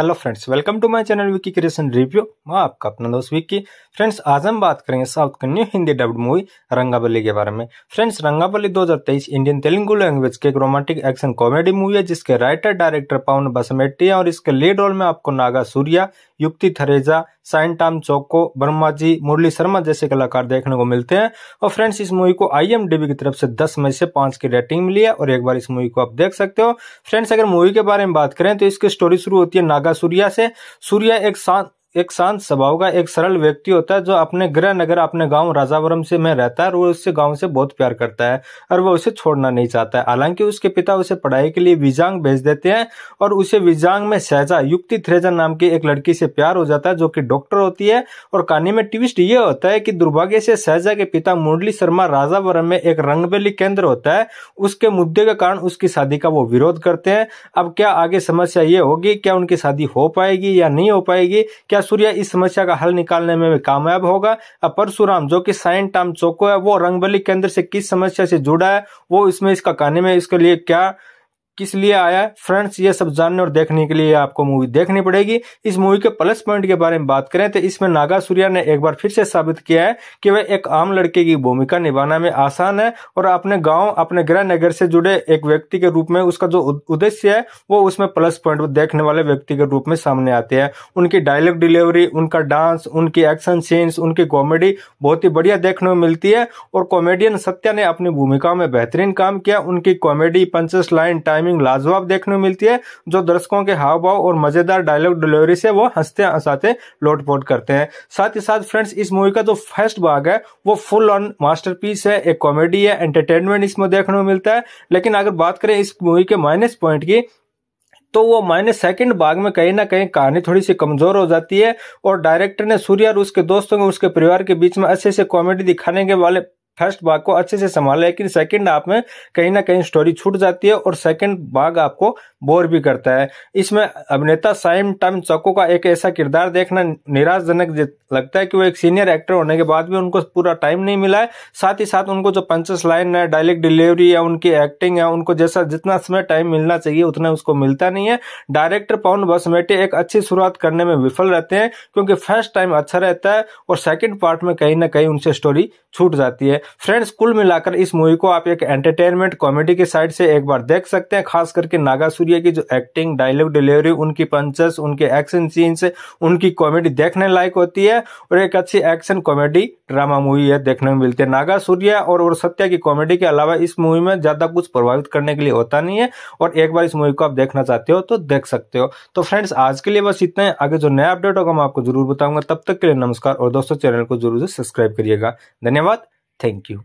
Hello friends welcome to my channel Vicky creation review मैं आपका अपना दोस्त विकी फ्रेंड्स आज हम बात करेंगे साउथ की new Hindi dubbed movie Rangabali के बारे में friends Rangabali 2023 Indian Telugu language के एक रोमांटिक एक्शन कॉमेडी मूवी है जिसके राइटर डायरेक्टर पवन बसमेट्टी और इसके लीड रोल में आपको नागा सूर्या युक्ति थरेजा साइन टाम चौको ब्रह्मा जी मुरली शर्मा जैसे कलाकार देखने को मिलते हैं और फ्रेंड्स इस मूवी को आई की तरफ से दस में से पांच की रेटिंग मिली है और एक बार इस मूवी को आप देख सकते हो फ्रेंड्स अगर मूवी के बारे में बात करें तो इसकी स्टोरी शुरू होती है नागा सूर्या से सूर्या एक शांत एक शांत स्वभाव का एक सरल व्यक्ति होता है जो अपने गृह नगर अपने गांव राजावरम से में रहता है और वो उससे गांव से बहुत प्यार करता है और वह उसे छोड़ना नहीं चाहता है हालांकि उसके पिता उसे पढ़ाई के लिए विजांग भेज देते हैं और उसे विजांग में सहजा युक्ति थ्रेजा नाम की एक लड़की से प्यार हो जाता है जो की डॉक्टर होती है और कहानी में ट्विस्ट ये होता है की दुर्भाग्य से सहजा के पिता मुरली शर्मा राजावरम में एक रंगबेली केंद्र होता है उसके मुद्दे के कारण उसकी शादी का वो विरोध करते हैं अब क्या आगे समस्या ये होगी क्या उनकी शादी हो पाएगी या नहीं हो पाएगी क्या क्या सूर्य इस समस्या का हल निकालने में कामयाब होगा अब परशुराम जो कि साइन टाम चौको है वो रंगबली केंद्र से किस समस्या से जुड़ा है वो इसमें इसका कहने में इसके लिए क्या किस लिए आया है फ्रेंड्स ये सब जानने और देखने के लिए आपको मूवी देखनी पड़ेगी इस मूवी के प्लस पॉइंट के बारे में बात करें तो इसमें नागा सूर्या ने एक बार फिर से साबित किया है कि वह एक आम लड़के की भूमिका निभाना में आसान है और अपने गाँव अपने गृह नगर से जुड़े एक व्यक्ति के रूप में उसका जो उद्देश्य है वो उसमें प्लस पॉइंट देखने वाले व्यक्ति के रूप में सामने आते हैं उनकी डायलॉग डिलीवरी उनका डांस उनकी एक्शन सीन्स उनकी कॉमेडी बहुत ही बढ़िया देखने में मिलती है और कॉमेडियन सत्या ने अपनी भूमिका में बेहतरीन काम किया उनकी comedy punches line time timing लाजवाब देखने को मिलती है जो दर्शकों के हाव भाव और मजेदार डायलॉग डिलीवरी से वो हंसते हंसाते लोटपोट करते हैं साथ ही साथ फ्रेंड्स इस मूवी का जो तो फर्स्ट भाग है वो फुल ऑन मास्टर है एक कॉमेडी है एंटरटेनमेंट इसमें देखने को मिलता है लेकिन अगर बात करें इस मूवी के माइनस पॉइंट की तो वो मायने सेकंड भाग में कहीं ना कहीं कहानी थोड़ी सी कमजोर हो जाती है और डायरेक्टर ने सूर्य और उसके दोस्तों को उसके परिवार के बीच में अच्छे से कॉमेडी दिखाने के वाले फर्स्ट भाग को अच्छे से संभाल लेकिन सेकंड हाफ में कहीं ना कहीं स्टोरी छूट जाती है और सेकंड भाग आपको बोर भी करता है इसमें अभिनेता साइम टम चको का एक ऐसा किरदार देखना निराशजनक लगता है कि वो एक सीनियर एक्टर होने के बाद भी उनको पूरा टाइम नहीं मिला है साथ ही साथ उनको जो पंचस लाइन है डायलेक्ट डिलीवरी या उनकी एक्टिंग है उनको जैसा जितना समय टाइम मिलना चाहिए उतना उसको मिलता नहीं है डायरेक्टर पवन बसमेटे एक अच्छी शुरुआत करने में विफल रहते हैं क्योंकि फर्स्ट टाइम अच्छा रहता है और सेकेंड पार्ट में कहीं ना कहीं उनसे स्टोरी छूट जाती है फ्रेंड्स कुल मिलाकर इस मूवी को आप एक एंटरटेनमेंट कॉमेडी के साइड से एक बार देख सकते हैं खास करके नागा सूर्य की जो एक्टिंग डायलॉग डिलीवरी उनकी पंचर्स उनके एक्शन सीन्स उनकी कॉमेडी देखने लायक होती है और एक अच्छी एक्शन कॉमेडी ड्रामा मूवी है देखने में मिलती है नागा सूर्य और, और सत्या की कॉमेडी के अलावा इस मूवी में ज्यादा कुछ प्रभावित करने के लिए होता नहीं है और एक बार इस मूवी को आप देखना चाहते हो तो देख सकते हो तो फ्रेंड्स आज के लिए बस इतना ही आगे जो नया अपडेट होगा मैं आपको जरूर बताऊंगा तब तक के लिए नमस्कार और दोस्तों चैनल को जरूर से सब्सक्राइब करिएगा धन्यवाद Thank you.